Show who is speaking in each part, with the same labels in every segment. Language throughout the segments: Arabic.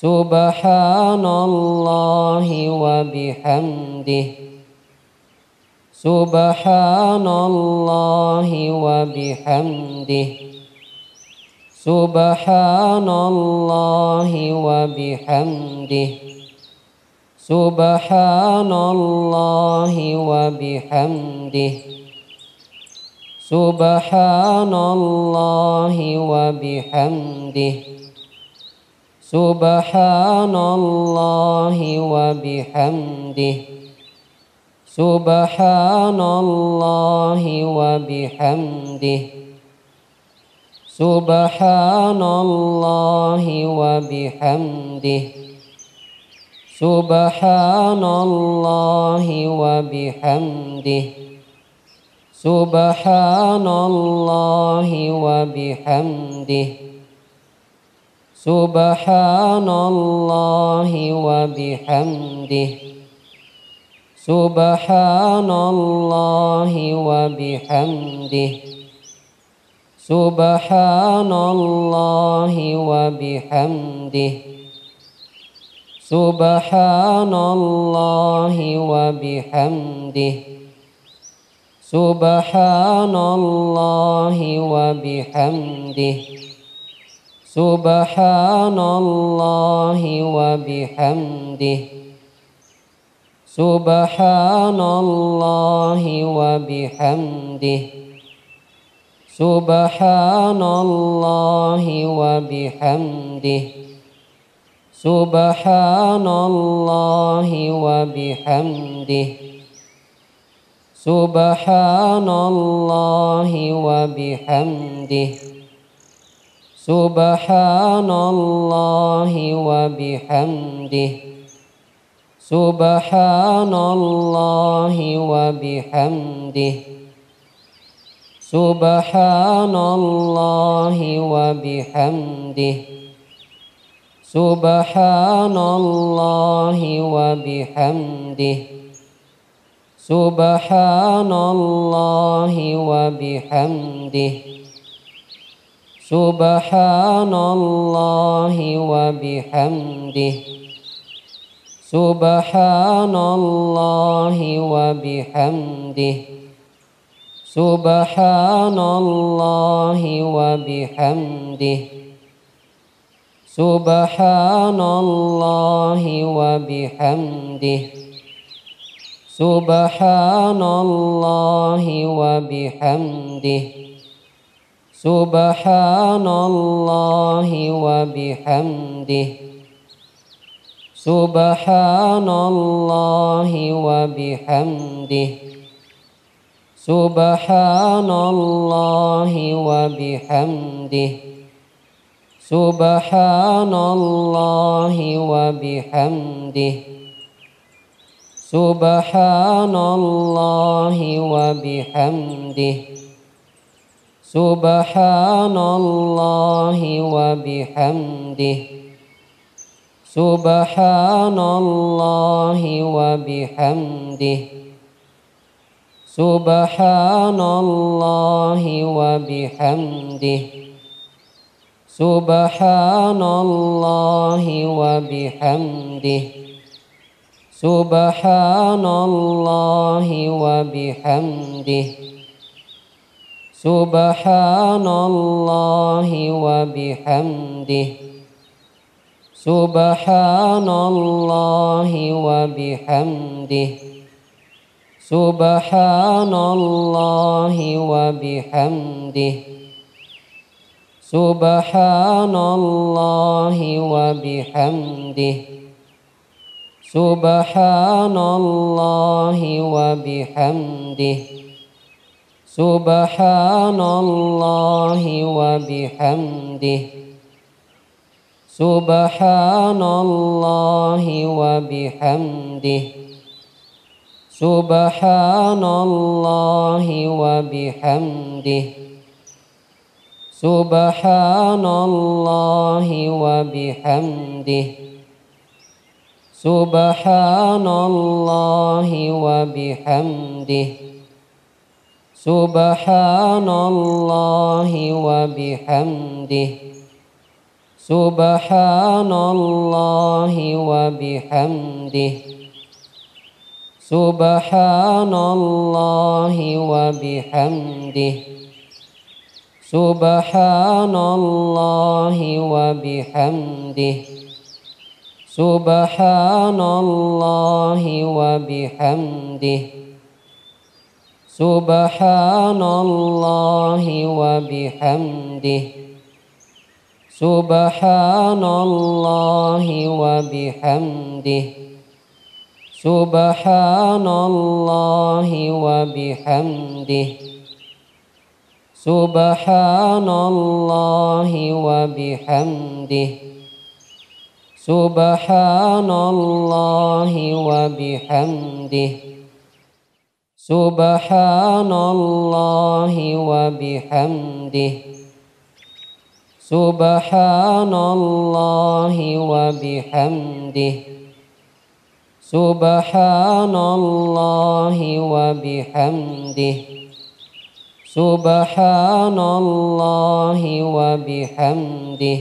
Speaker 1: سبحان الله وبحمده سبحان الله وبحمده سبحان الله وبحمده سبحان الله وبحمده سبحان الله وبحمده سبحان الله وبحمده سبحان الله وبحمده سبحان الله وبحمده سبحان الله وبحمده سبحان الله وبحمده سبحان الله وبحمده سبحان الله وبحمده سبحان الله وبحمده سبحان الله وبحمده سبحان الله وبحمده سبحان الله وبحمده سبحان الله وبحمده سبحان الله وبحمده سبحان الله وبحمده سبحان الله وبحمده سبحان الله وبحمده سبحان الله وبحمده سبحان الله وبحمده سبحان الله وبحمده سبحان الله وبحمده سبحان الله وبحمده سبحان الله وبحمده سبحان الله وبحمده سبحان الله وبحمده سبحان الله وبحمده سبحان الله وبحمده سبحان الله وبحمده سبحان الله وبحمده سبحان الله وبحمده سبحان الله وبحمده سبحان الله وبحمده سبحان الله وبحمده سبحان الله وبحمده سبحان الله وبحمده سبحان الله وبحمده سبحان الله وبحمده سبحان الله وبحمده سبحان الله وبحمده سبحان الله وبحمده سبحان الله وبحمده سبحان الله وبحمده سبحان الله وبحمده سبحان الله وبحمده سبحان الله وبحمده سبحان الله وبحمده سبحان الله وبحمده سبحان الله وبحمده سبحان الله وبحمده سبحان الله وبحمده سبحان الله وبحمده سبحان الله وبحمده سبحان الله وبحمده سبحان الله وبحمده سبحان الله وبحمده سبحان الله وبحمده سبحان الله وبحمده سبحان الله وبحمده سبحان الله وبحمده سبحان الله وبحمده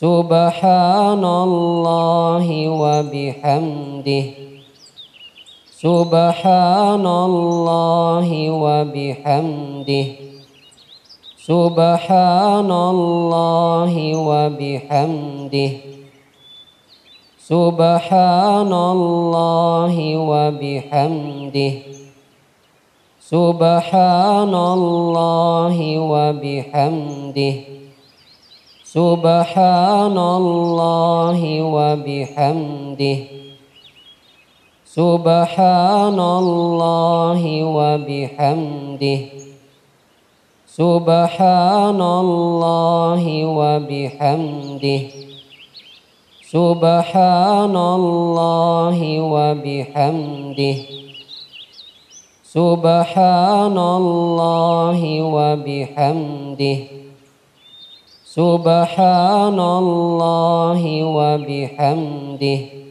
Speaker 1: سبحان الله وبحمده سبحان الله وبحمده سبحان الله وبحمده سبحان الله وبحمده سبحان الله وبحمده سبحان الله وبحمده سبحان الله وبحمده سبحان الله وبحمده سبحان الله وبحمده سبحان الله وبحمده سبحان الله وبحمده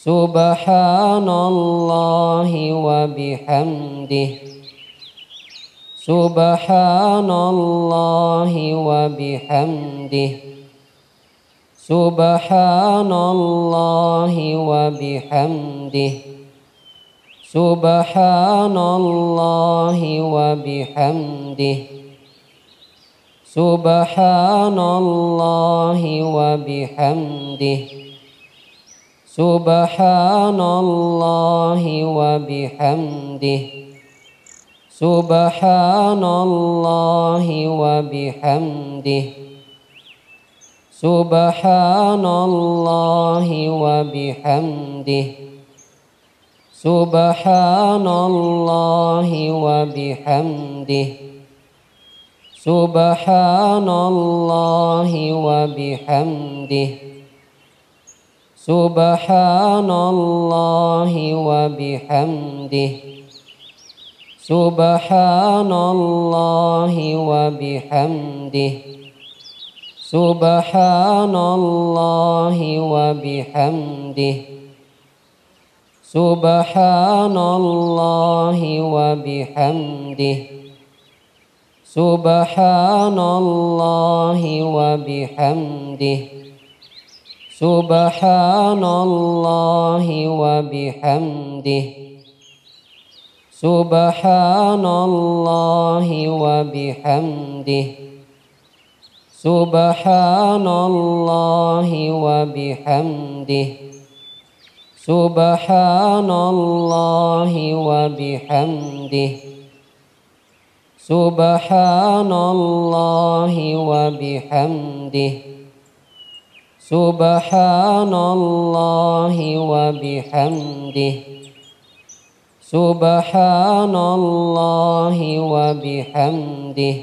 Speaker 1: سبحان الله وبحمده سبحان الله وبحمده سبحان الله وبحمده سبحان الله وبحمده سبحان الله وبحمده سبحان الله وبحمده سبحان الله وبحمده سبحان الله وبحمده سبحان الله وبحمده سبحان الله وبحمده سبحان الله وبحمده سبحان الله وبحمده سبحان الله وبحمده سبحان الله وبحمده سبحان الله وبحمده سبحان الله وبحمده سبحان الله وبحمده سبحان الله وبحمده سبحان الله وبحمده سبحان الله وبحمده سبحان الله وبحمده سبحان الله وبحمده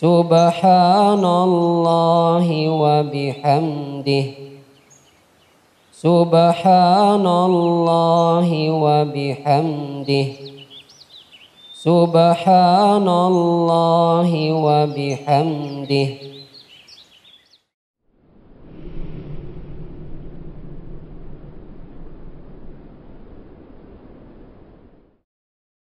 Speaker 1: سبحان الله وبحمده سبحان الله وبحمده سبحان الله وبحمده